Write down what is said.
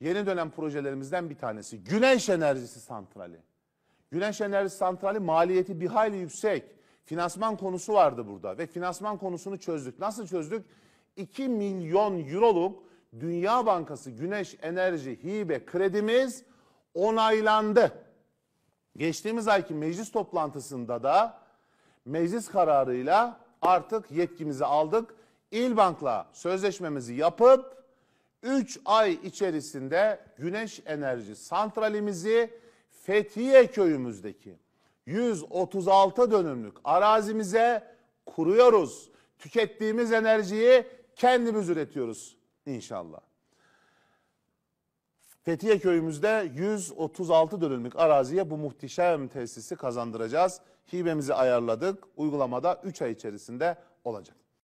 yeni dönem projelerimizden bir tanesi. Güneş enerjisi santrali. Güneş enerjisi santrali maliyeti bir hayli yüksek. Finansman konusu vardı burada ve finansman konusunu çözdük. Nasıl çözdük? 2 milyon euroluk Dünya Bankası Güneş Enerji Hibe kredimiz onaylandı. Geçtiğimiz ayki meclis toplantısında da meclis kararıyla artık yetkimizi aldık. İl Bank'la sözleşmemizi yapıp 3 ay içerisinde güneş enerji santralimizi Fethiye köyümüzdeki 136 dönümlük arazimize kuruyoruz. Tükettiğimiz enerjiyi kendimiz üretiyoruz inşallah. Fethiye köyümüzde 136 dönümlük araziye bu muhteşem tesisi kazandıracağız. Hibemizi ayarladık. Uygulamada 3 ay içerisinde olacak.